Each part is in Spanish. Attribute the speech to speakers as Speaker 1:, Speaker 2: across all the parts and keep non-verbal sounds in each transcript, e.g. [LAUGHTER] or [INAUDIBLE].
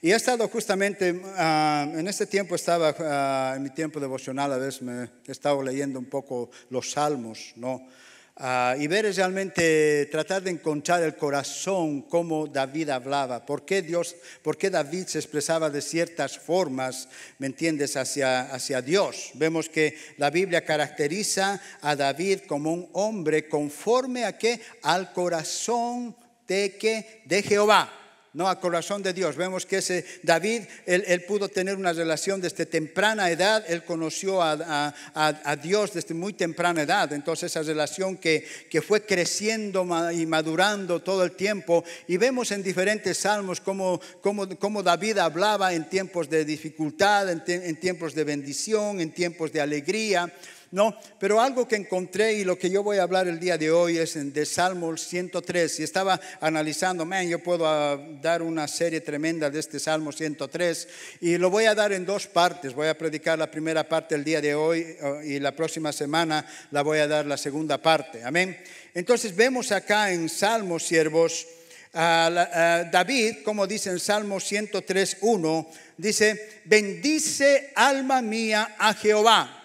Speaker 1: Y he estado justamente, ah, en este tiempo estaba, ah, en mi tiempo devocional a veces me he estado leyendo un poco los salmos, ¿no? Ah, y ver realmente, tratar de encontrar el corazón, cómo David hablaba, por qué Dios, por qué David se expresaba de ciertas formas, ¿me entiendes?, hacia, hacia Dios. Vemos que la Biblia caracteriza a David como un hombre conforme a qué, al corazón de que, de Jehová no corazón de Dios. Vemos que ese David, él, pudo tener una relación desde temprana edad, él conoció a, Dios desde muy temprana edad, entonces esa relación que, fue creciendo y madurando todo el tiempo. Y vemos en diferentes salmos cómo, David hablaba en tiempos de dificultad, en tiempos de bendición, en tiempos de alegría. No, pero algo que encontré y lo que yo voy a hablar el día de hoy es de Salmo 103. Y estaba analizando, man, yo puedo ah, dar una serie tremenda de este Salmo 103 y lo voy a dar en dos partes. Voy a predicar la primera parte el día de hoy oh, y la próxima semana la voy a dar la segunda parte. Amén. Entonces vemos acá en Salmo, siervos, a David, como dice en Salmo 1 dice, bendice alma mía a Jehová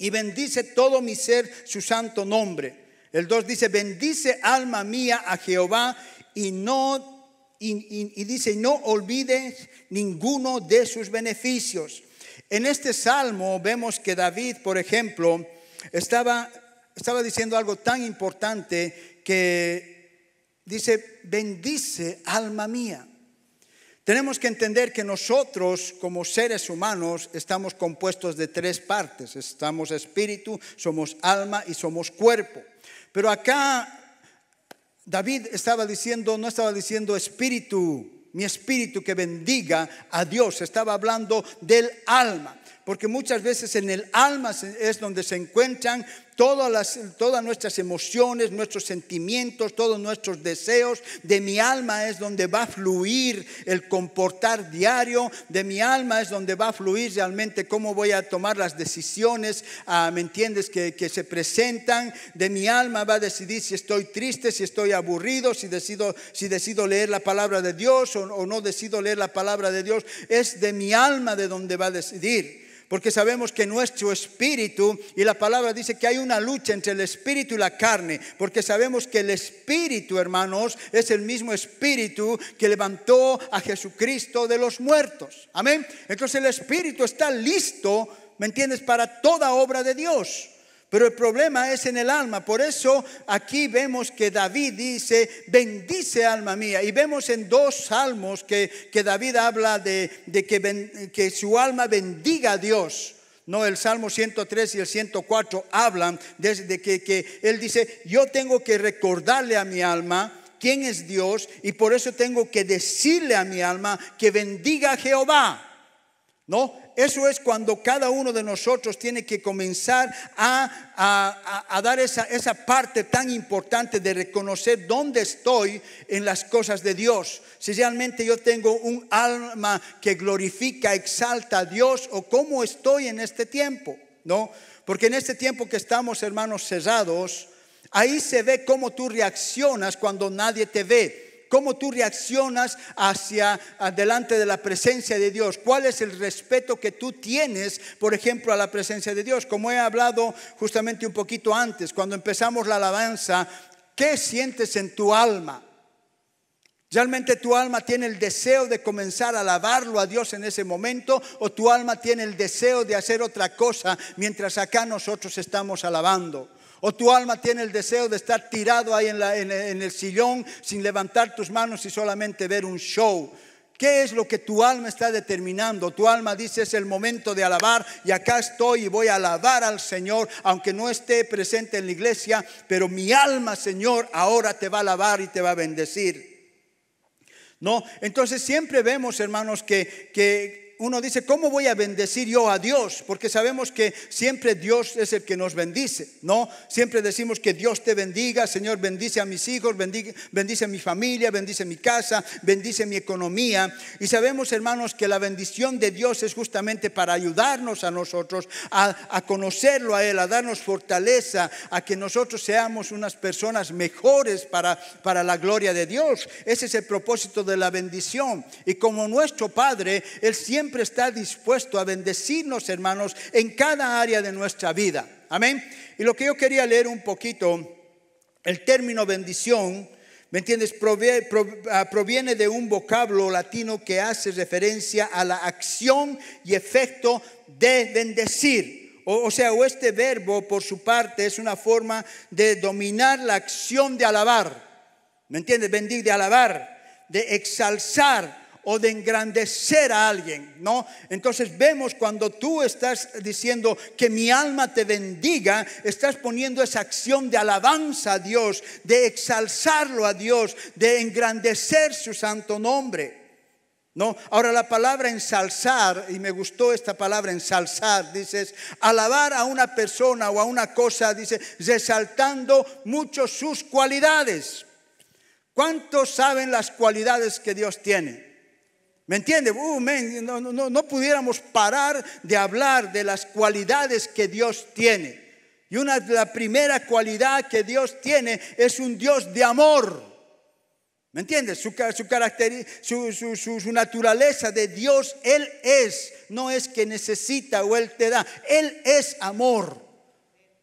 Speaker 1: y bendice todo mi ser su santo nombre. El 2 dice, bendice alma mía a Jehová y no... y dice, no olvides ninguno de sus beneficios. En este salmo vemos que David, por ejemplo, estaba, estaba diciendo algo tan importante que dice, bendice alma mía. Tenemos que entender que nosotros como seres humanos estamos compuestos de tres partes. Estamos espíritu, somos alma y somos cuerpo. Pero acá David estaba diciendo, no estaba diciendo espíritu, mi espíritu que bendiga a Dios, estaba hablando del alma porque muchas veces en el alma es donde se encuentran Todas, las, nuestras emociones, nuestros sentimientos, todos nuestros deseos de mi alma es donde va a fluir el comportar diario, de mi alma es donde va a fluir realmente cómo voy a tomar las decisiones, ah, ¿me entiendes?, que, que se presentan, de mi alma va a decidir si estoy triste, si estoy aburrido, si decido, si decido leer la palabra de Dios o no decido leer la palabra de Dios, es de mi alma de donde va a decidir porque sabemos que nuestro espíritu, y la palabra dice que hay una lucha entre el espíritu y la carne, porque sabemos que el espíritu, hermanos, es el mismo espíritu que levantó a Jesucristo de los muertos. Amén. Entonces el espíritu está listo, ¿me entiendes?, para toda obra de Dios. Pero el problema es en el alma. Por eso aquí vemos que David dice, bendice alma mía. Y vemos en dos salmos que, David habla de, que, que su alma bendiga a Dios. No, el Salmo 103 y el 104 hablan desde que, que, él dice, yo tengo que recordarle a mi alma quién es Dios y por eso tengo que decirle a mi alma que bendiga a Jehová. No, eso es cuando cada uno de nosotros tiene que comenzar a, dar esa, esa, parte tan importante de reconocer dónde estoy en las cosas de Dios. Si realmente yo tengo un alma que glorifica, exalta a Dios o cómo estoy en este tiempo, ¿no? Porque en este tiempo que estamos, hermanos, cerrados, ahí se ve cómo tú reaccionas cuando nadie te ve cómo tú reaccionas hacia ah, delante de la presencia de Dios, cuál es el respeto que tú tienes, por ejemplo, a la presencia de Dios. Como he hablado justamente un poquito antes, cuando empezamos la alabanza, ¿qué sientes en tu alma? ¿Realmente tu alma tiene el deseo de comenzar a alabarlo a Dios en ese momento o tu alma tiene el deseo de hacer otra cosa mientras acá nosotros estamos alabando? O tu alma tiene el deseo de estar tirado ahí en, el sillón sin levantar tus manos y solamente ver un show. ¿Qué es lo que tu alma está determinando? Tu alma dice es el momento de alabar y acá estoy y voy a alabar al Señor, aunque no esté presente en la iglesia, pero mi alma, Señor, ahora te va a alabar y te va a bendecir. No, entonces siempre vemos, hermanos, que uno dice, ¿cómo voy a bendecir yo a Dios? Porque sabemos que siempre Dios es el que nos bendice, ¿no? Siempre decimos que Dios te bendiga, Señor, bendice a mis hijos, bendice, bendice a mi familia, bendice mi casa, bendice mi economía. Y sabemos, hermanos, que la bendición de Dios es justamente para ayudarnos a nosotros, a, a conocerlo a Él, a darnos fortaleza, a que nosotros seamos unas personas mejores para, para la gloria de Dios. Ese es el propósito de la bendición. Y como nuestro Padre, Él siempre está dispuesto a bendecirnos, hermanos, en cada área de nuestra vida. Amén. Y lo que yo quería leer un poquito, el término bendición, ¿me entiendes? Ah, proviene de un vocablo latino que hace referencia a la acción y efecto de bendecir. O, sea, o este verbo por su parte es una forma de dominar la acción de alabar. ¿Me entiendes? Bendir, de alabar, de exalzar, o de engrandecer a alguien, ¿no? Entonces vemos cuando tú estás diciendo que mi alma te bendiga, estás poniendo esa acción de alabanza a Dios, de exalzarlo a Dios, de engrandecer su santo nombre. ¿No? Ahora la palabra ensalzar, y me gustó esta palabra ensalzar, dices, alabar a una persona o a una cosa, dice, resaltando mucho sus cualidades. ¿Cuántos saben las cualidades que Dios tiene? ¿Me entiende? Uh, no, no, pudiéramos parar de hablar de las cualidades que Dios tiene. Y una de las primeras cualidades que Dios tiene es un Dios de amor. ¿Me entiendes? Su, su, su, naturaleza de Dios, Él es, no es que necesita o Él te da, Él es amor.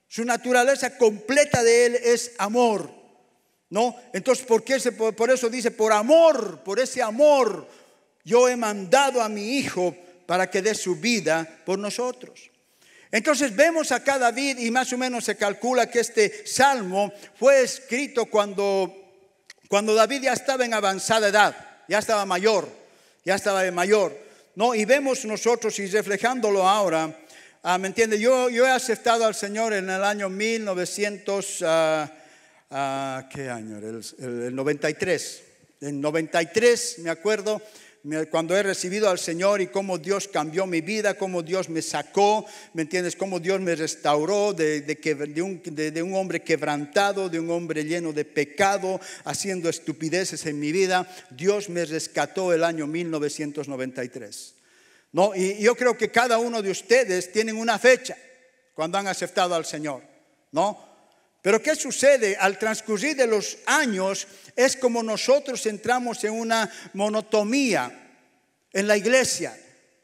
Speaker 1: Su naturaleza completa de Él es amor. ¿No? Entonces, ¿por qué? Por eso dice, por amor, por ese amor yo he mandado a mi hijo para que dé su vida por nosotros. Entonces vemos acá David y más o menos se calcula que este salmo fue escrito cuando, cuando David ya estaba en avanzada edad, ya estaba mayor, ya estaba de mayor. No, y vemos nosotros y reflejándolo ahora, ah, ¿me entiende? Yo, yo he aceptado al Señor en el año 1900, ah, ah, ¿qué año? El, el, 93. En 93, me acuerdo, cuando he recibido al Señor y cómo Dios cambió mi vida, cómo Dios me sacó, ¿me entiendes? Cómo Dios me restauró de, un, un, hombre quebrantado, de un hombre lleno de pecado, haciendo estupideces en mi vida. Dios me rescató el año 1993. ¿No? Y yo creo que cada uno de ustedes tienen una fecha cuando han aceptado al Señor. ¿No? Pero ¿qué sucede? Al transcurrir de los años es como nosotros entramos en una monotomía en la iglesia.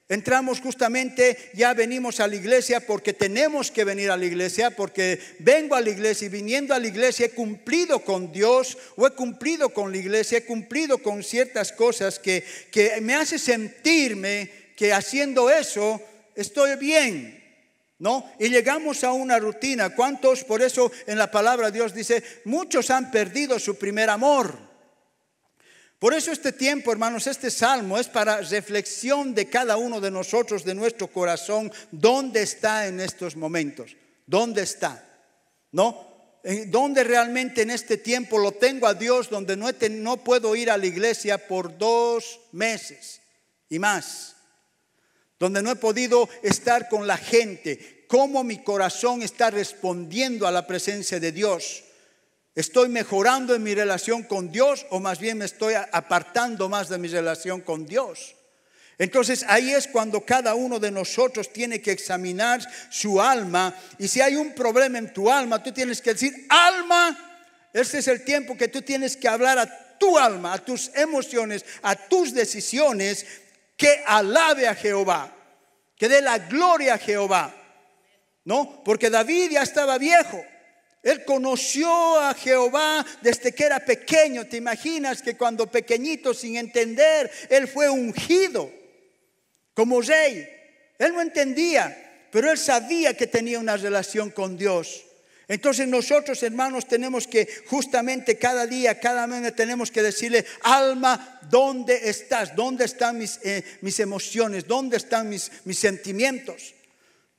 Speaker 1: Entramos justamente, ya venimos a la iglesia porque tenemos que venir a la iglesia, porque vengo a la iglesia y viniendo a la iglesia he cumplido con Dios o he cumplido con la iglesia, he cumplido con ciertas cosas que, que me hace sentirme que haciendo eso estoy bien, ¿no? Y llegamos a una rutina. ¿Cuántos? Por eso en la palabra Dios dice, muchos han perdido su primer amor. Por eso este tiempo, hermanos, este salmo es para reflexión de cada uno de nosotros, de nuestro corazón, dónde está en estos momentos, dónde está, ¿no? ¿Dónde realmente en este tiempo lo tengo a Dios, donde no, no puedo ir a la iglesia por dos meses y más? donde no he podido estar con la gente, cómo mi corazón está respondiendo a la presencia de Dios. ¿Estoy mejorando en mi relación con Dios o más bien me estoy apartando más de mi relación con Dios? Entonces ahí es cuando cada uno de nosotros tiene que examinar su alma y si hay un problema en tu alma, tú tienes que decir, alma, este es el tiempo que tú tienes que hablar a tu alma, a tus emociones, a tus decisiones, que alabe a Jehová que dé la gloria a Jehová. ¿No? Porque David ya estaba viejo. Él conoció a Jehová desde que era pequeño. ¿Te imaginas que cuando pequeñito, sin entender, él fue ungido como rey? Él no entendía, pero él sabía que tenía una relación con Dios. Entonces nosotros hermanos tenemos que justamente cada día, cada mañana tenemos que decirle, alma, ¿dónde estás? ¿Dónde están mis, eh, mis emociones? ¿Dónde están mis, mis sentimientos?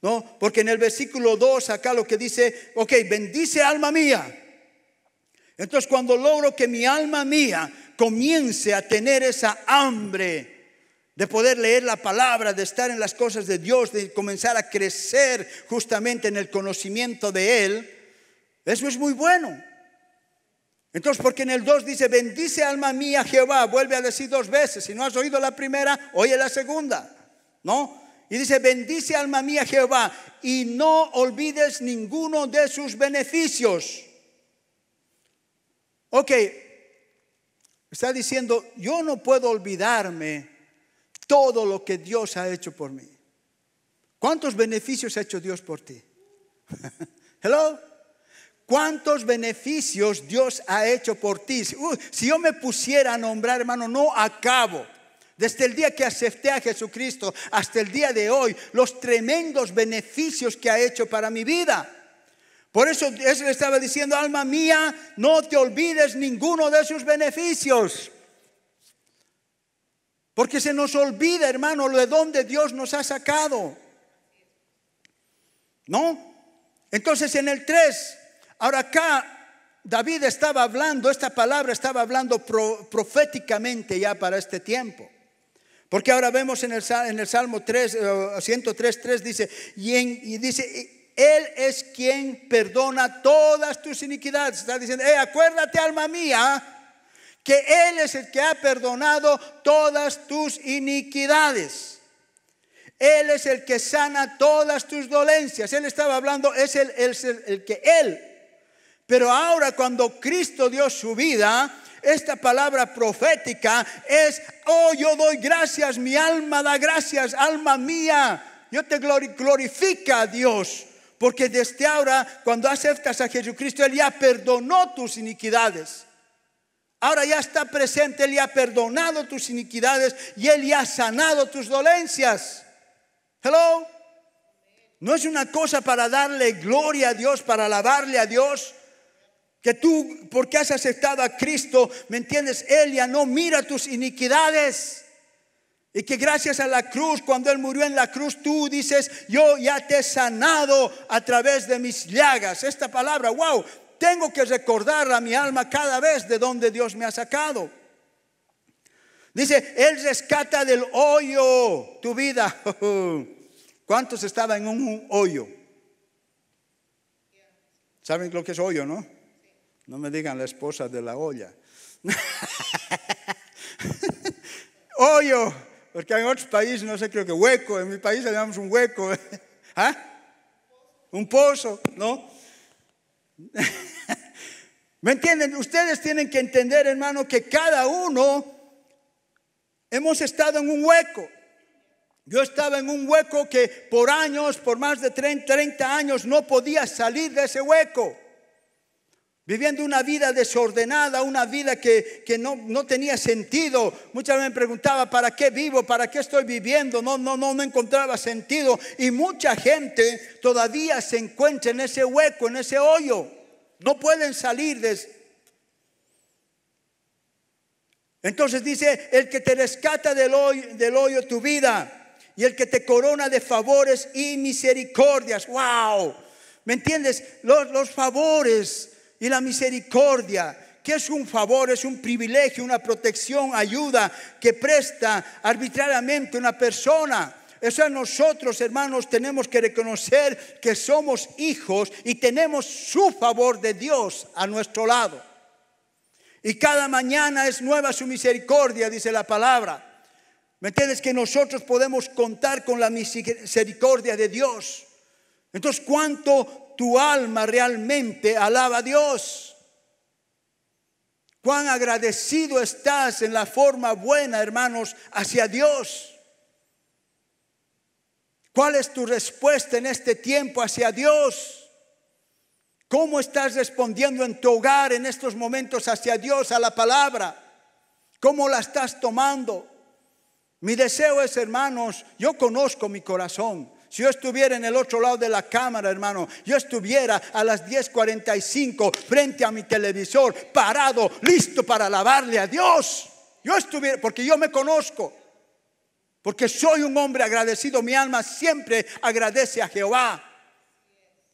Speaker 1: ¿No? Porque en el versículo 2 acá lo que dice, ok, bendice alma mía. Entonces cuando logro que mi alma mía comience a tener esa hambre de poder leer la palabra, de estar en las cosas de Dios, de comenzar a crecer justamente en el conocimiento de Él, eso es muy bueno. Entonces, porque en el 2 dice, bendice alma mía Jehová, vuelve a decir dos veces, si no has oído la primera, oye la segunda, ¿no? Y dice, bendice alma mía Jehová y no olvides ninguno de sus beneficios. Ok, está diciendo, yo no puedo olvidarme todo lo que Dios ha hecho por mí. ¿Cuántos beneficios ha hecho Dios por ti? [LAUGHS] Hello. ¿Cuántos beneficios Dios ha hecho por ti? Uh, si yo me pusiera a nombrar, hermano, no acabo. Desde el día que acepté a Jesucristo hasta el día de hoy, los tremendos beneficios que ha hecho para mi vida. Por eso él le estaba diciendo, alma mía, no te olvides ninguno de sus beneficios. Porque se nos olvida, hermano, de dónde Dios nos ha sacado. ¿No? Entonces en el 3, Ahora acá David estaba hablando, esta palabra estaba hablando proféticamente ya para este tiempo. Porque ahora vemos en el, en el Salmo 3, 103, eh, dice, y, dice, e-, Él es quien perdona todas tus iniquidades. Está diciendo, eh, acuérdate alma mía, que Él es el que ha perdonado todas tus iniquidades. Él es el que sana todas tus dolencias. Él estaba hablando, es el, el que Él pero ahora cuando Cristo dio su vida, esta palabra profética es, oh, yo doy gracias, mi alma da gracias, alma mía, yo te glorifica a Dios. Porque desde ahora, cuando aceptas a Jesucristo, Él ya perdonó tus iniquidades. Ahora ya está presente, Él ya ha perdonado tus iniquidades y Él ya ha sanado tus dolencias. Hello. No es una cosa para darle gloria a Dios, para alabarle a Dios. Que tú, porque has aceptado a Cristo, ¿me entiendes? Él ya no mira tus iniquidades. Y que gracias a la cruz, cuando Él murió en la cruz, tú dices, yo ya te he sanado a través de mis llagas. Esta palabra, wow, tengo que recordar a mi alma cada vez de donde Dios me ha sacado. Dice, Él rescata del hoyo tu vida. [LAUGHS] ¿Cuántos estaban en un hoyo? ¿Saben lo que es hoyo, no? No me digan la esposa de la olla. Hoyo, [LAUGHS] porque en otros países, no sé, creo que hueco, en mi país le llamamos un hueco. [LAUGHS] ¿Ah? Un pozo, ¿no? [LAUGHS] ¿Me entienden? Ustedes tienen que entender, hermano, que cada uno hemos estado en un hueco. Yo estaba en un hueco que por años, por más de 30, 30 años, no podía salir de ese hueco viviendo una vida desordenada, una vida que, no, tenía sentido. Muchas veces me preguntaba, ¿para qué vivo? ¿Para qué estoy viviendo? No, no, no, no encontraba sentido. Y mucha gente todavía se encuentra en ese hueco, en ese hoyo. No pueden salir de Entonces dice, el que te rescata del hoyo, del hoyo tu vida y el que te corona de favores y misericordias. ¡Wow! ¿Me entiendes? los, los favores, y la misericordia, que es un favor, es un privilegio, una protección, ayuda que presta arbitrariamente una persona. Eso nosotros, hermanos, tenemos que reconocer que somos hijos y tenemos su favor de Dios a nuestro lado. Y cada mañana es nueva su misericordia, dice la palabra. ¿Me entiendes? Que nosotros podemos contar con la misericordia de Dios. Entonces, ¿cuánto tu alma realmente alaba a Dios. Cuán agradecido estás en la forma buena, hermanos, hacia Dios. ¿Cuál es tu respuesta en este tiempo hacia Dios? ¿Cómo estás respondiendo en tu hogar en estos momentos hacia Dios, a la palabra? ¿Cómo la estás tomando? Mi deseo es, hermanos, yo conozco mi corazón. Si yo estuviera en el otro lado de la cámara, hermano, yo estuviera a las 10:45 frente a mi televisor, parado, listo para alabarle a Dios. Yo estuviera, porque yo me conozco. Porque soy un hombre agradecido, mi alma siempre agradece a Jehová.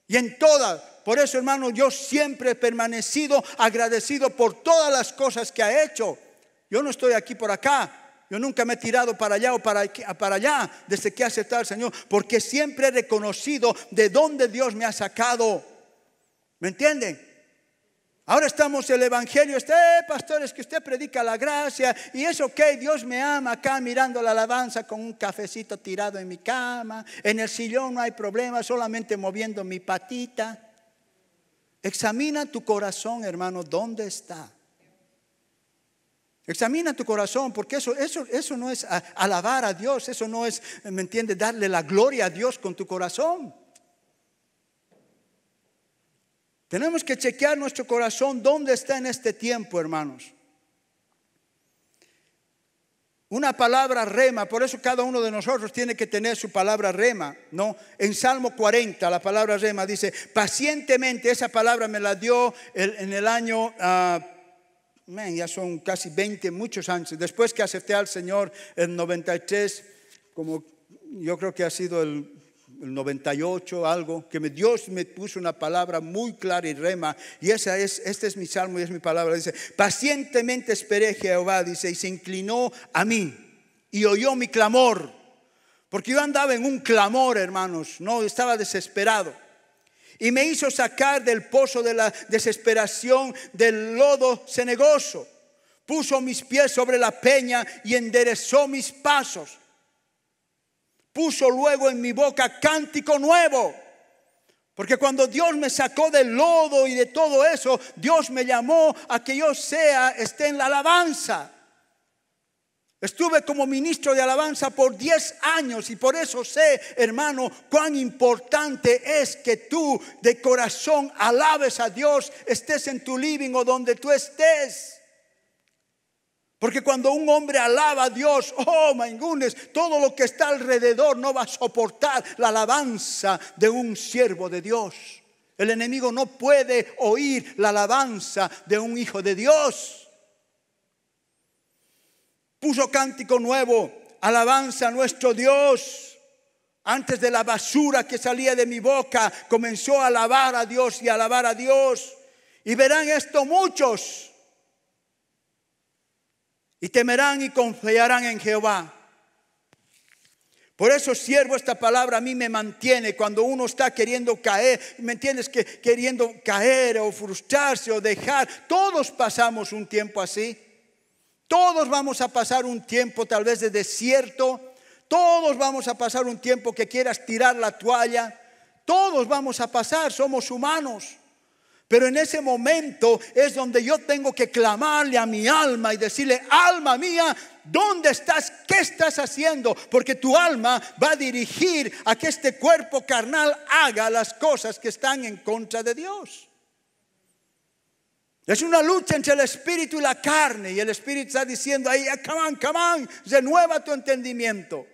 Speaker 1: Y en todas, por eso hermano, yo siempre he permanecido agradecido por todas las cosas que ha hecho. Yo no estoy aquí por acá, yo nunca me he tirado para allá o para, para allá desde que he aceptado al Señor, porque siempre he reconocido de dónde Dios me ha sacado. ¿Me entienden? Ahora estamos el Evangelio, este eh, pastor es que usted predica la gracia y es ok, Dios me ama acá mirando la alabanza con un cafecito tirado en mi cama, en el sillón no hay problema, solamente moviendo mi patita. Examina tu corazón, hermano, ¿dónde está? Examina tu corazón, porque eso, eso, eso no es alabar a Dios, eso no es, ¿me entiendes?, darle la gloria a Dios con tu corazón. Tenemos que chequear nuestro corazón dónde está en este tiempo, hermanos. Una palabra rema, por eso cada uno de nosotros tiene que tener su palabra rema, ¿no? En Salmo 40 la palabra rema dice, pacientemente, esa palabra me la dio en el año ah, ya son casi 20, muchos años. Después que acepté al Señor en 93, como yo creo que ha sido el, 98, algo, que Dios me puso una palabra muy clara y rema. Y esa es, este es mi salmo y es mi palabra. Dice, pacientemente esperé Jehová, dice, y se inclinó a mí y oyó mi clamor. Porque yo andaba en un clamor, hermanos, no, estaba desesperado y me hizo sacar del pozo de la desesperación, del lodo cenegoso. Puso mis pies sobre la peña y enderezó mis pasos. Puso luego en mi boca cántico nuevo. Porque cuando Dios me sacó del lodo y de todo eso, Dios me llamó a que yo sea, esté en la alabanza. Estuve como ministro de alabanza por 10 años y por eso sé, hermano, cuán importante es que tú de corazón alabes a Dios, estés en tu living o donde tú estés. Porque cuando un hombre alaba a Dios, oh my todo lo que está alrededor no va a soportar la alabanza de un siervo de Dios. El enemigo no puede oír la alabanza de un hijo de Dios puso cántico nuevo, alabanza a nuestro Dios. Antes de la basura que salía de mi boca, comenzó a alabar a Dios y a alabar a Dios. Y verán esto muchos. Y temerán y confiarán en Jehová. Por eso siervo esta palabra a mí me mantiene cuando uno está queriendo caer, ¿me entiendes? Que queriendo caer o frustrarse o dejar, todos pasamos un tiempo así. Todos vamos a pasar un tiempo tal vez de desierto, todos vamos a pasar un tiempo que quieras tirar la toalla, todos vamos a pasar, somos humanos. Pero en ese momento es donde yo tengo que clamarle a mi alma y decirle, alma mía, ¿dónde estás? ¿Qué estás haciendo? Porque tu alma va a dirigir a que este cuerpo carnal haga las cosas que están en contra de Dios. Es una lucha entre el espíritu y la carne. Y el espíritu está diciendo ahí, ah, come on, come on, renueva tu entendimiento.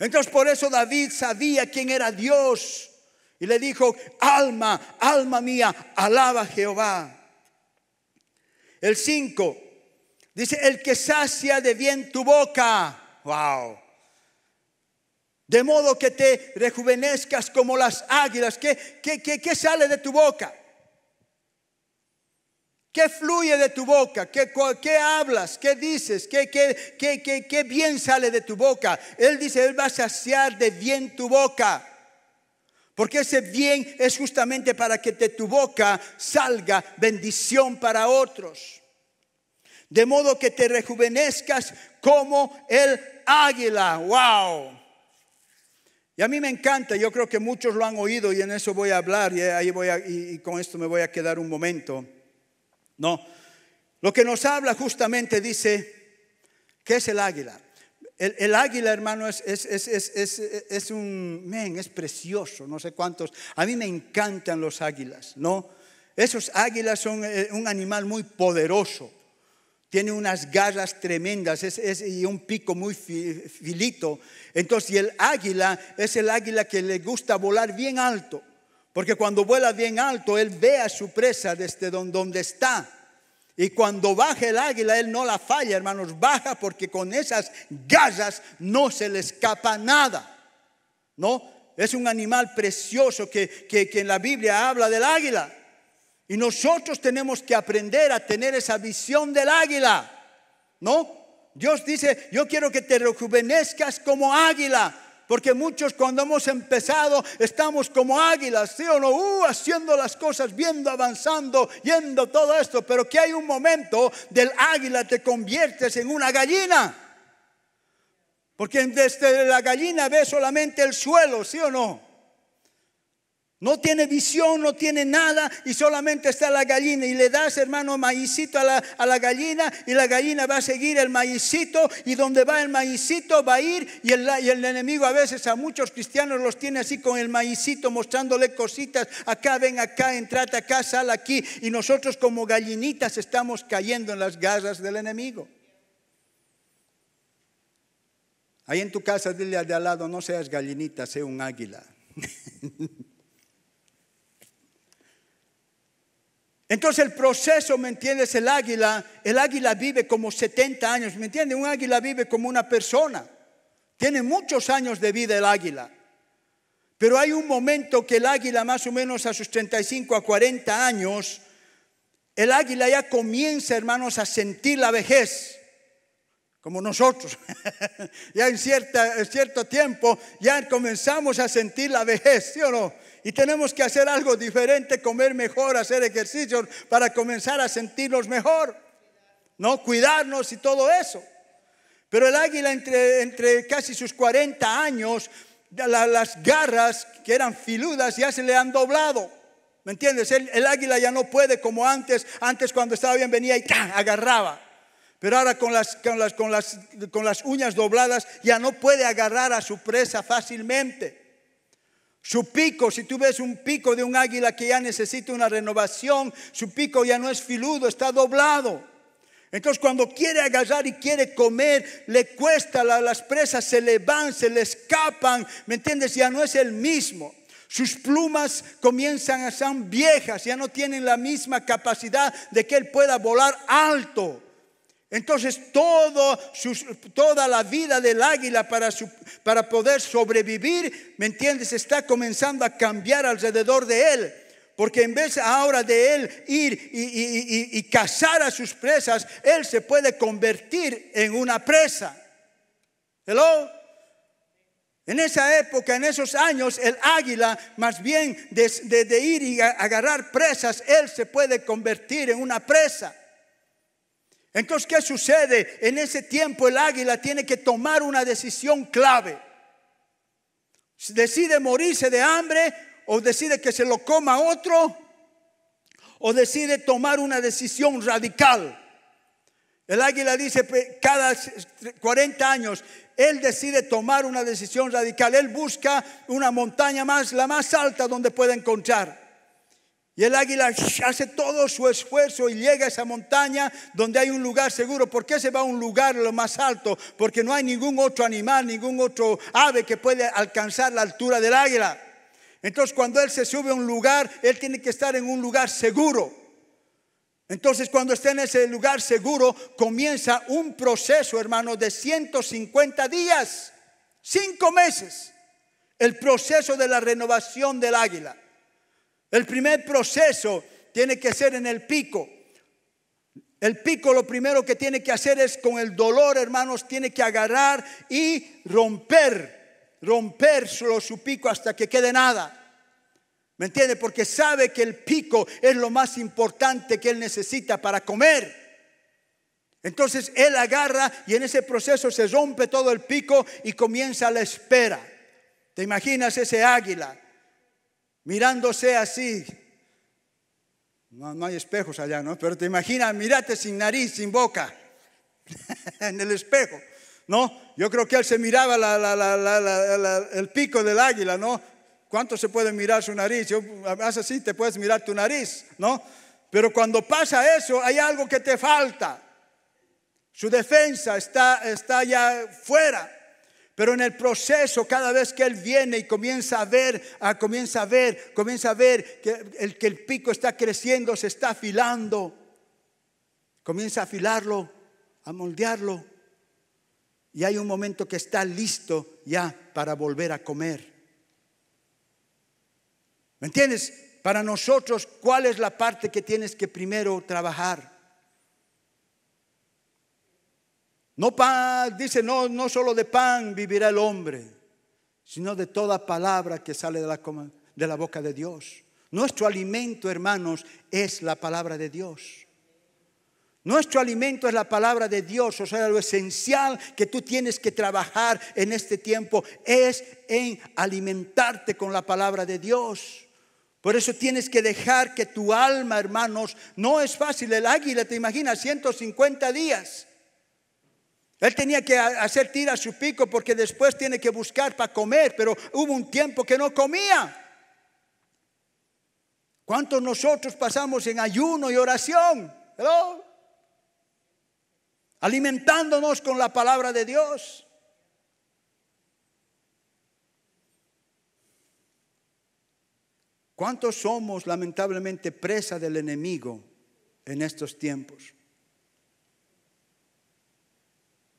Speaker 1: Entonces por eso David sabía quién era Dios. Y le dijo, alma, alma mía, alaba a Jehová. El 5 dice, el que sacia de bien tu boca. Wow. De modo que te rejuvenezcas como las águilas. ¿Qué, qué, qué sale de tu boca? ¿Qué fluye de tu boca? ¿Qué, hablas? ¿Qué dices? ¿Qué, qué, dices qué qué bien sale de tu boca? Él dice, Él va a saciar de bien tu boca. Porque ese bien es justamente para que de tu boca salga bendición para otros. De modo que te rejuvenezcas como el águila. ¡Wow! Y a mí me encanta, yo creo que muchos lo han oído y en eso voy a hablar y, ahí voy y con esto me voy a quedar un momento. No. Lo que nos habla justamente dice, ¿qué es el águila? El, águila, hermano, es, un, men, es precioso, no sé cuántos. A mí me encantan los águilas, ¿no? Esos águilas son eh, un animal muy poderoso. Tiene unas garras tremendas y un pico muy filito. Entonces, el águila es el águila que le gusta volar bien alto. Porque cuando vuela bien alto, él ve a su presa desde donde está. Y cuando baja el águila, él no la falla, hermanos. Baja porque con esas gallas no se le escapa nada. ¿No? Es un animal precioso que, en la Biblia habla del águila. Y nosotros tenemos que aprender a tener esa visión del águila. ¿No? Dios dice, yo quiero que te rejuvenezcas como águila. Porque muchos cuando hemos empezado estamos como águilas, ¿sí o no? Uh, haciendo las cosas, viendo, avanzando, yendo todo esto. Pero que hay un momento del águila te conviertes en una gallina. Porque desde la gallina ves solamente el suelo, ¿sí o no? No tiene visión, no tiene nada y solamente está la gallina. Y le das, hermano, maicito a la, gallina y la gallina va a seguir el maicito y donde va el maicito va a ir y el, y el enemigo a veces a muchos cristianos los tiene así con el maicito mostrándole cositas. Acá, ven acá, entrate acá, sal aquí. Y nosotros como gallinitas estamos cayendo en las garras del enemigo. Ahí en tu casa dile al de al lado, no seas gallinita, sé un águila. [LAUGHS] Entonces el proceso, ¿me entiendes? El águila, el águila vive como 70 años, ¿me entiendes? Un águila vive como una persona. Tiene muchos años de vida el águila. Pero hay un momento que el águila, más o menos a sus 35 a 40 años, el águila ya comienza, hermanos, a sentir la vejez, como nosotros. [LAUGHS] ya en, cierto tiempo ya comenzamos a sentir la vejez, ¿sí o no? Y tenemos que hacer algo diferente, comer mejor, hacer ejercicio para comenzar a sentirnos mejor, ¿no? Cuidarnos y todo eso. Pero el águila entre, entre casi sus 40 años, las garras que eran filudas ya se le han doblado. ¿Me entiendes? El, águila ya no puede como antes. Antes cuando estaba bien venía y agarraba. Pero ahora con las, con, las, con, las, con las uñas dobladas ya no puede agarrar a su presa fácilmente. Su pico, si tú ves un pico de un águila que ya necesita una renovación, su pico ya no es filudo, está doblado. Entonces cuando quiere agarrar y quiere comer, le cuesta, las presas se le van, se le escapan, ¿me entiendes? Ya no es el mismo. Sus plumas comienzan a ser viejas, ya no tienen la misma capacidad de que él pueda volar alto. Entonces toda la vida del águila para, poder sobrevivir, ¿me entiendes? Está comenzando a cambiar alrededor de él. Porque en vez ahora de él ir y, cazar a sus presas, él se puede convertir en una presa. Hello. En esa época, en esos años, el águila, más bien de ir y agarrar presas, él se puede convertir en una presa. Entonces, ¿qué sucede? En ese tiempo el águila tiene que tomar una decisión clave. Decide morirse de hambre o decide que se lo coma otro o decide tomar una decisión radical. El águila dice cada 40 años, él decide tomar una decisión radical, él busca una montaña más, la más alta donde pueda encontrar. Y el águila hace todo su esfuerzo y llega a esa montaña donde hay un lugar seguro. ¿Por qué se va a un lugar lo más alto? Porque no hay ningún otro animal, ningún otro ave que puede alcanzar la altura del águila. Entonces cuando él se sube a un lugar, él tiene que estar en un lugar seguro. Entonces cuando está en ese lugar seguro, comienza un proceso, hermano, de 150 días, cinco meses, el proceso de la renovación del águila. El primer proceso tiene que ser en el pico. El pico lo primero que tiene que hacer es con el dolor, hermanos, tiene que agarrar y romper, romper solo su pico hasta que quede nada. ¿Me entiende? Porque sabe que el pico es lo más importante que él necesita para comer. Entonces él agarra y en ese proceso se rompe todo el pico y comienza la espera. ¿Te imaginas ese águila? mirándose así. No, hay espejos allá, Pero te imaginas, mírate sin nariz, sin boca, [LAUGHS] en el espejo, ¿no? Yo creo que él se miraba el pico del águila, ¿no? ¿Cuánto se puede mirar su nariz? así, te puedes mirar tu nariz, ¿no? Pero cuando pasa eso, hay algo que te falta. Su defensa está, está ya fuera. Pero en el proceso, cada vez que él viene y comienza a ver, ah, comienza a ver, comienza a ver que el, que el pico está creciendo, se está afilando, comienza a afilarlo, a moldearlo. Y hay un momento que está listo ya para volver a comer. ¿Me entiendes? Para nosotros, ¿cuál es la parte que tienes que primero trabajar? No pan, dice, no, no solo de pan vivirá el hombre, sino de toda palabra que sale de la, de la boca de Dios. Nuestro alimento, hermanos, es la palabra de Dios. Nuestro alimento es la palabra de Dios, o sea, lo esencial que tú tienes que trabajar en este tiempo es en alimentarte con la palabra de Dios. Por eso tienes que dejar que tu alma, hermanos, no es fácil. El águila, te imaginas, 150 días. Él tenía que hacer a su pico porque después tiene que buscar para comer, pero hubo un tiempo que no comía. ¿Cuántos nosotros pasamos en ayuno y oración? Alimentándonos con la palabra de Dios. ¿Cuántos somos lamentablemente presa del enemigo en estos tiempos?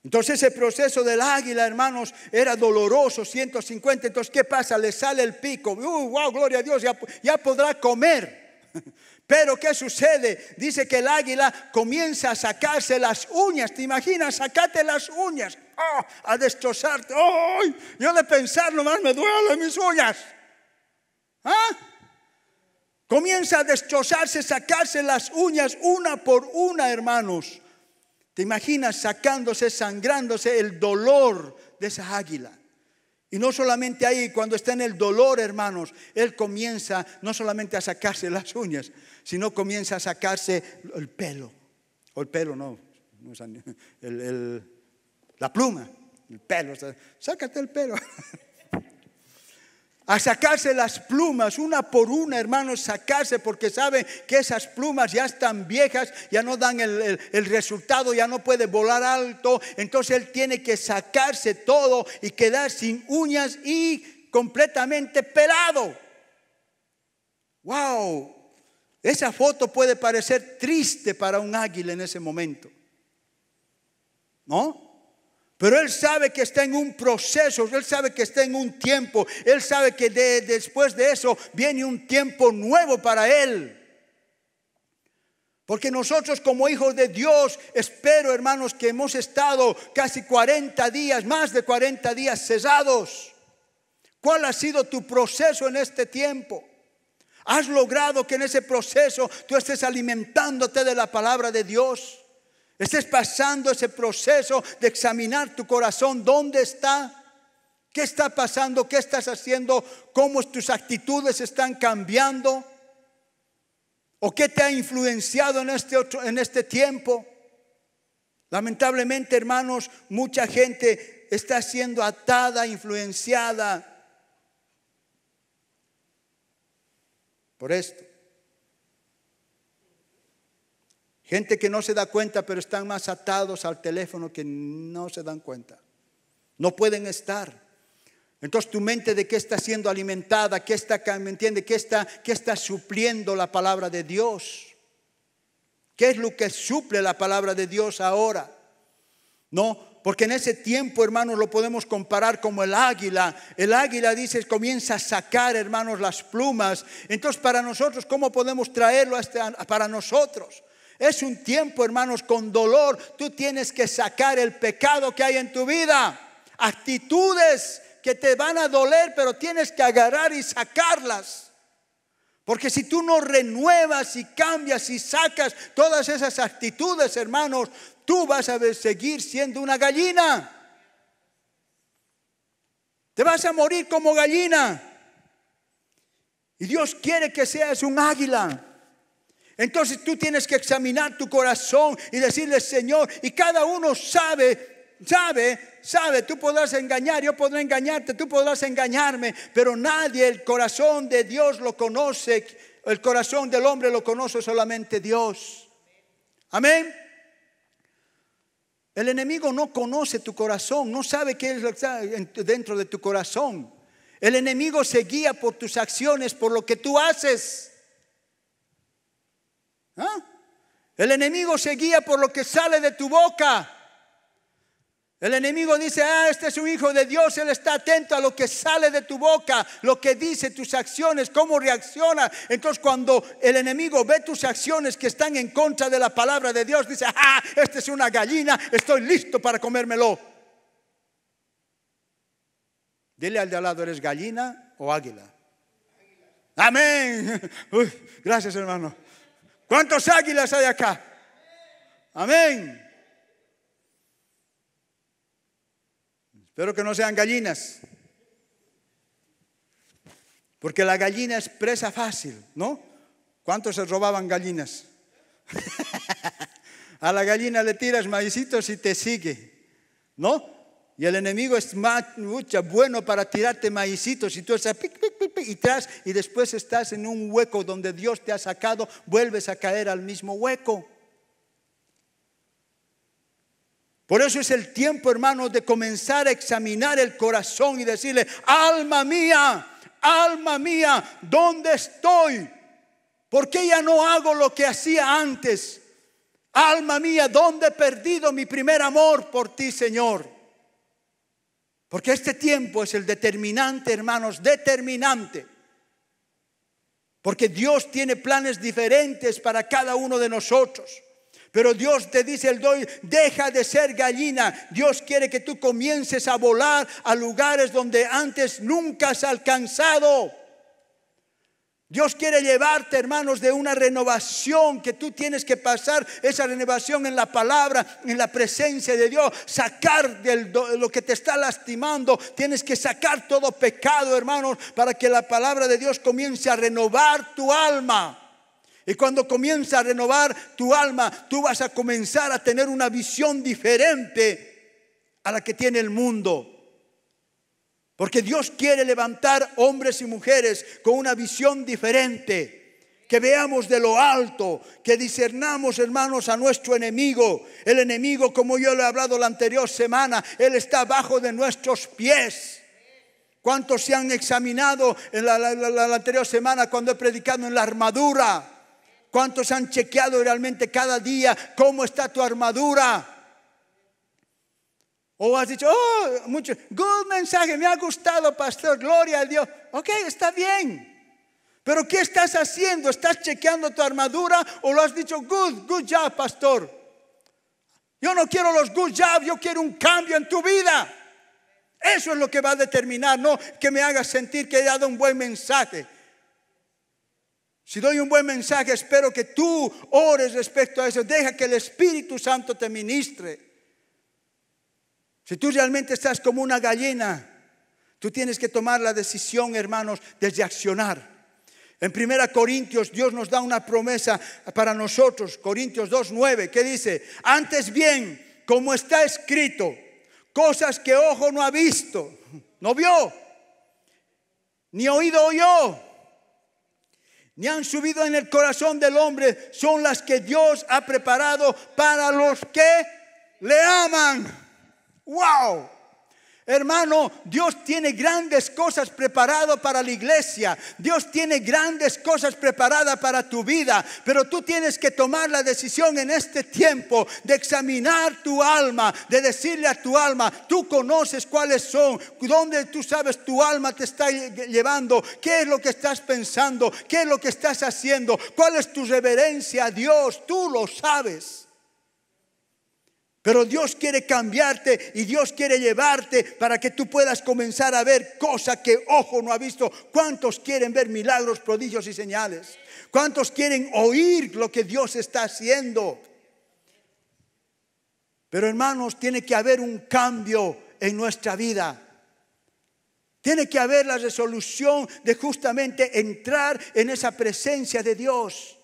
Speaker 1: Entonces ese proceso del águila, hermanos, era doloroso, 150. Entonces, ¿qué pasa? Le sale el pico. Uh, wow, gloria a Dios, ya, podrá comer. [LAUGHS] Pero ¿qué sucede? Dice que el águila comienza a sacarse las uñas. ¿Te imaginas? Sacate las uñas. Oh, a destrozarte. ¡Ay! yo de pensar nomás me duelen mis uñas. ¿Ah? Comienza a destrozarse, sacarse las uñas una por una, hermanos. ¿Te imaginas sacándose, sangrándose el dolor de esa águila? Y no solamente ahí, cuando está en el dolor, hermanos, él comienza no solamente a sacarse las uñas, sino comienza a sacarse el pelo. O el pelo, no, el, la pluma, el pelo. Sácate el pelo. [LAUGHS] a sacarse las plumas una por una, hermanos, sacarse, porque sabe que esas plumas ya están viejas, ya no dan el, el, resultado, ya no puede volar alto. Entonces él tiene que sacarse todo y quedar sin uñas y completamente pelado. ¡Wow! Esa foto puede parecer triste para un águila en ese momento. ¿No? Pero él sabe que está en un proceso, él sabe que está en un tiempo, él sabe que después de eso viene un tiempo nuevo para él. Porque nosotros como hijos de Dios, espero hermanos que hemos estado casi 40 días, más de 40 días cesados. ¿Cuál ha sido tu proceso en este tiempo? ¿Has logrado que en ese proceso tú estés alimentándote de la palabra de Dios? Estés pasando ese proceso de examinar tu corazón, dónde está, qué está pasando, qué estás haciendo, cómo tus actitudes están cambiando o qué te ha influenciado en este, otro, en este tiempo. Lamentablemente, hermanos, mucha gente está siendo atada, influenciada por esto. Gente que no se da cuenta, pero están más atados al teléfono que no se dan cuenta. No pueden estar. Entonces tu mente de qué está siendo alimentada, qué está, ¿me entiende? ¿Qué está, qué está supliendo la palabra de Dios? ¿Qué es lo que suple la palabra de Dios ahora? No, porque en ese tiempo, hermanos, lo podemos comparar como el águila. El águila dice, comienza a sacar, hermanos, las plumas. Entonces, para nosotros, ¿cómo podemos traerlo hasta este, para nosotros? Es un tiempo, hermanos, con dolor. Tú tienes que sacar el pecado que hay en tu vida. Actitudes que te van a doler, pero tienes que agarrar y sacarlas. Porque si tú no renuevas y cambias y sacas todas esas actitudes, hermanos, tú vas a seguir siendo una gallina. Te vas a morir como gallina. Y Dios quiere que seas un águila. Entonces tú tienes que examinar tu corazón y decirle, Señor, y cada uno sabe, sabe, sabe, tú podrás engañar, yo podré engañarte, tú podrás engañarme, pero nadie, el corazón de Dios lo conoce, el corazón del hombre lo conoce solamente Dios. Amén. El enemigo no conoce tu corazón, no sabe qué es dentro de tu corazón. El enemigo se guía por tus acciones, por lo que tú haces. ¿Ah? El enemigo se guía por lo que sale de tu boca. El enemigo dice, ah, este es un hijo de Dios, él está atento a lo que sale de tu boca, lo que dice, tus acciones, cómo reacciona. Entonces cuando el enemigo ve tus acciones que están en contra de la palabra de Dios, dice, ah, este es una gallina, estoy listo para comérmelo. Dile al de al lado, ¿eres gallina o águila? Amén. [LAUGHS] gracias hermano. ¿Cuántos águilas hay acá? Amén. Espero que no sean gallinas. Porque la gallina es presa fácil, ¿no? ¿Cuántos se robaban gallinas? [LAUGHS] A la gallina le tiras maicitos y te sigue, ¿no? Y el enemigo es mucha bueno para tirarte maicitos y tú estás y tras y después estás en un hueco donde Dios te ha sacado, vuelves a caer al mismo hueco. Por eso es el tiempo, hermanos, de comenzar a examinar el corazón y decirle, alma mía, alma mía, ¿dónde estoy? ¿Por qué ya no hago lo que hacía antes? Alma mía, ¿dónde he perdido mi primer amor por ti, Señor? Porque este tiempo es el determinante, hermanos, determinante. Porque Dios tiene planes diferentes para cada uno de nosotros. Pero Dios te dice el doy, deja de ser gallina. Dios quiere que tú comiences a volar a lugares donde antes nunca has alcanzado. Dios quiere llevarte, hermanos, de una renovación que tú tienes que pasar, esa renovación en la palabra, en la presencia de Dios, sacar de lo que te está lastimando, tienes que sacar todo pecado, hermanos, para que la palabra de Dios comience a renovar tu alma. Y cuando comienza a renovar tu alma, tú vas a comenzar a tener una visión diferente a la que tiene el mundo. Porque Dios quiere levantar hombres y mujeres con una visión diferente. Que veamos de lo alto, que discernamos, hermanos, a nuestro enemigo. El enemigo, como yo le he hablado la anterior semana, él está abajo de nuestros pies. ¿Cuántos se han examinado en la, anterior semana cuando he predicado en la armadura? ¿Cuántos han chequeado realmente cada día cómo está tu armadura? O has dicho, oh, mucho, good mensaje, me ha gustado, pastor, gloria a Dios. Ok, está bien. Pero ¿qué estás haciendo? ¿Estás chequeando tu armadura o lo has dicho, good, good job, pastor? Yo no quiero los good job, yo quiero un cambio en tu vida. Eso es lo que va a determinar, no que me hagas sentir que he dado un buen mensaje. Si doy un buen mensaje, espero que tú ores respecto a eso. Deja que el Espíritu Santo te ministre. Si tú realmente estás como una gallina, tú tienes que tomar la decisión, hermanos, de accionar. En 1 Corintios Dios nos da una promesa para nosotros, Corintios 2.9, que dice, antes bien, como está escrito, cosas que ojo no ha visto, no vio, ni oído oyó, ni han subido en el corazón del hombre, son las que Dios ha preparado para los que le aman. ¡Wow! Hermano, Dios tiene grandes cosas preparadas para la iglesia. Dios tiene grandes cosas preparadas para tu vida. Pero tú tienes que tomar la decisión en este tiempo de examinar tu alma, de decirle a tu alma, tú conoces cuáles son, dónde tú sabes tu alma te está llevando, qué es lo que estás pensando, qué es lo que estás haciendo, cuál es tu reverencia a Dios, tú lo sabes. Pero Dios quiere cambiarte y Dios quiere llevarte para que tú puedas comenzar a ver cosas que ojo no ha visto. ¿Cuántos quieren ver milagros, prodigios y señales? ¿Cuántos quieren oír lo que Dios está haciendo? Pero hermanos, tiene que haber un cambio en nuestra vida. Tiene que haber la resolución de justamente entrar en esa presencia de Dios.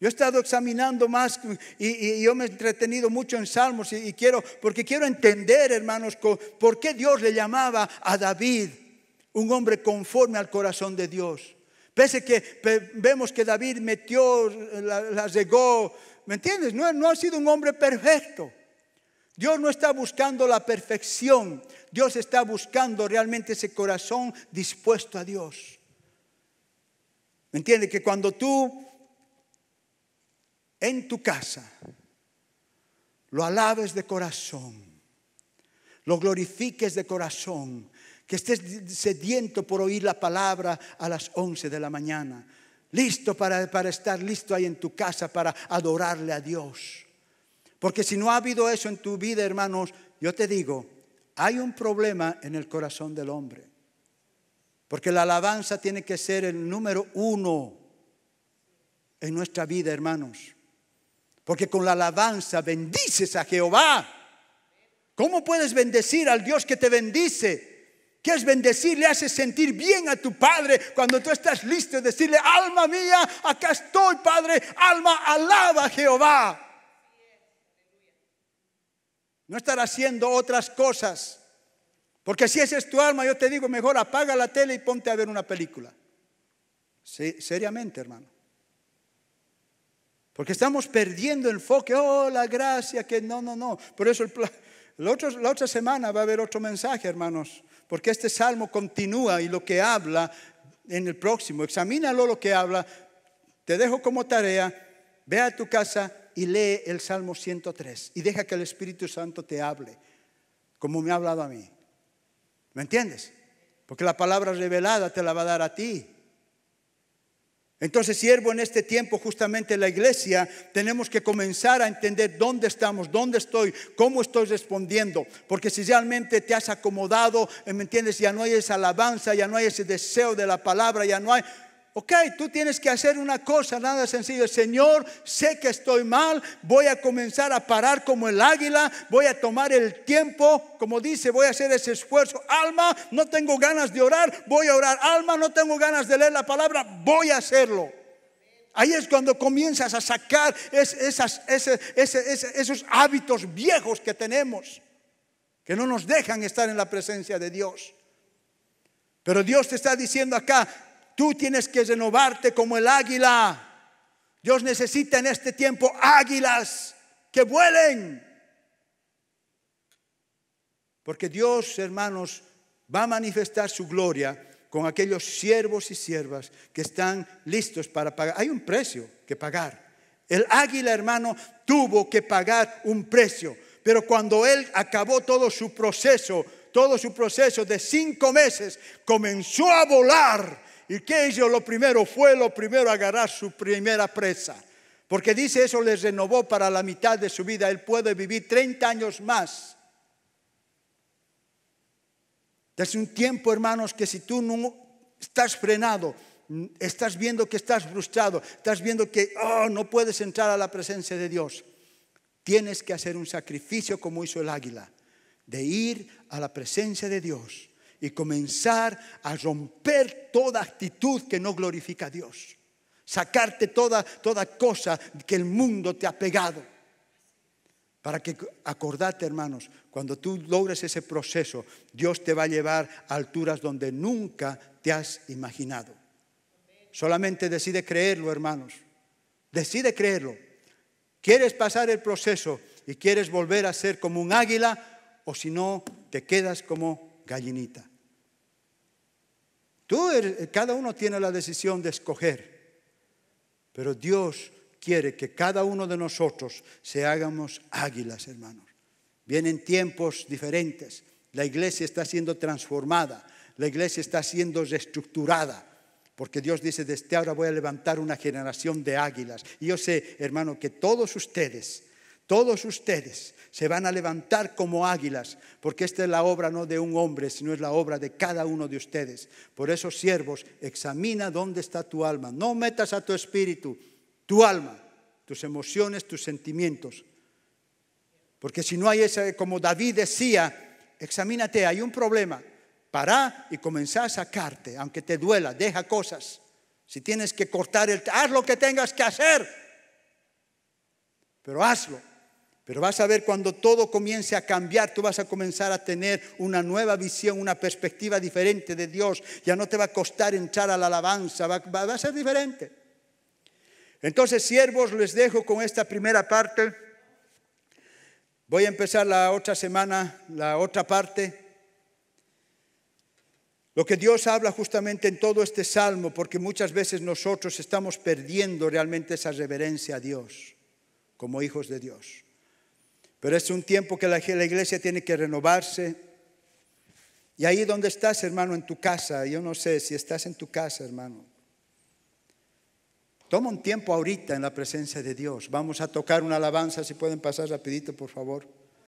Speaker 1: Yo he estado examinando más y, yo me he entretenido mucho en Salmos y, quiero, porque quiero entender, hermanos, por qué Dios le llamaba a David un hombre conforme al corazón de Dios. Pese que vemos que David metió, eh, la, la regó, ¿me entiendes? No, no ha sido un hombre perfecto. Dios no está buscando la perfección, Dios está buscando realmente ese corazón dispuesto a Dios. ¿Me entiendes? Que cuando tú en tu casa lo alabes de corazón, lo glorifiques de corazón, que estés sediento por oír la palabra a las 11 de la mañana, listo para, para estar listo ahí en tu casa para adorarle a Dios. Porque si no ha habido eso en tu vida, hermanos, yo te digo, hay un problema en el corazón del hombre. Porque la alabanza tiene que ser el número uno en nuestra vida, hermanos. Porque con la alabanza bendices a Jehová. ¿Cómo puedes bendecir al Dios que te bendice? ¿Qué es bendecir? Le haces sentir bien a tu Padre cuando tú estás listo. Decirle, alma mía, acá estoy, Padre. Alma, alaba a Jehová. No estar haciendo otras cosas. Porque si esa es tu alma, yo te digo, mejor apaga la tele y ponte a ver una película. seriamente, hermano. Porque estamos perdiendo el enfoque, oh, la gracia, que no, no, no. Por eso la, otra, la otra semana va a haber otro mensaje, hermanos, porque este salmo continúa y lo que habla en el próximo, examínalo lo que habla, te dejo como tarea, ve a tu casa y lee el Salmo 103 y deja que el Espíritu Santo te hable, como me ha hablado a mí. ¿Me entiendes? Porque la palabra revelada te la va a dar a ti, entonces, siervo, en este tiempo justamente la iglesia tenemos que comenzar a entender dónde estamos, dónde estoy, cómo estoy respondiendo, porque si realmente te has acomodado, ¿me entiendes? Ya no hay esa alabanza, ya no hay ese deseo de la palabra, ya no hay, ok, tú tienes que hacer una cosa, nada sencillo. Señor, sé que estoy mal, voy a comenzar a parar como el águila, voy a tomar el tiempo, como dice, voy a hacer ese esfuerzo. Alma, no tengo ganas de orar, voy a orar. Alma, no tengo ganas de leer la palabra, voy a hacerlo. Ahí es cuando comienzas a sacar esas, esos hábitos viejos que tenemos, que no nos dejan estar en la presencia de Dios. Pero Dios te está diciendo acá, Tú tienes que renovarte como el águila. Dios necesita en este tiempo águilas que vuelen. Porque Dios, hermanos, va a manifestar su gloria con aquellos siervos y siervas que están listos para pagar. Hay un precio que pagar. El águila, hermano, tuvo que pagar un precio. Pero cuando él acabó todo su proceso, todo su proceso de cinco meses, comenzó a volar ¿Y qué hizo lo primero? Fue lo primero a agarrar su primera presa. Porque dice eso les renovó para la mitad de su vida. Él puede vivir 30 años más. Es un tiempo, hermanos, que si tú no estás frenado, estás viendo que estás frustrado, estás viendo que oh, no puedes entrar a la presencia de Dios, tienes que hacer un sacrificio como hizo el águila, de ir a la presencia de Dios y comenzar a romper toda actitud que no glorifica a Dios. Sacarte toda, toda cosa que el mundo te ha pegado. Para que acordate, hermanos, cuando tú logres ese proceso, Dios te va a llevar a alturas donde nunca te has imaginado. Solamente decide creerlo, hermanos. Decide creerlo. ¿Quieres pasar el proceso y quieres volver a ser como un águila o si no, te quedas como gallinita? Tú er, cada uno tiene la decisión de escoger, pero Dios quiere que cada uno de nosotros se hagamos águilas, hermanos. Vienen tiempos diferentes. La iglesia está siendo transformada, la iglesia está siendo reestructurada, porque Dios dice, desde ahora voy a levantar una generación de águilas. Y yo sé, hermano, que todos ustedes, todos ustedes se van a levantar como águilas, porque esta es la obra no de un hombre, sino es la obra de cada uno de ustedes. Por eso, siervos, examina dónde está tu alma. No metas a tu espíritu, tu alma, tus emociones, tus sentimientos. Porque si no hay ese, como David decía, examínate, hay un problema. Pará y comenzá a sacarte, aunque te duela, deja cosas. Si tienes que cortar el, haz lo que tengas que hacer, pero hazlo pero vas a ver cuando todo comience a cambiar, tú vas a comenzar a tener una nueva visión, una perspectiva diferente de Dios. Ya no te va a costar entrar a la alabanza, va, va a ser diferente. Entonces, siervos, les dejo con esta primera parte. Voy a empezar la otra semana, la otra parte. Lo que Dios habla justamente en todo este salmo, porque muchas veces nosotros estamos perdiendo realmente esa reverencia a Dios como hijos de Dios. Pero es un tiempo que la, iglesia tiene que renovarse. Y ahí donde estás, hermano, en tu casa, yo no sé si estás en tu casa, hermano. Toma un tiempo ahorita en la presencia de Dios. Vamos a tocar una alabanza, si pueden pasar rapidito, por favor.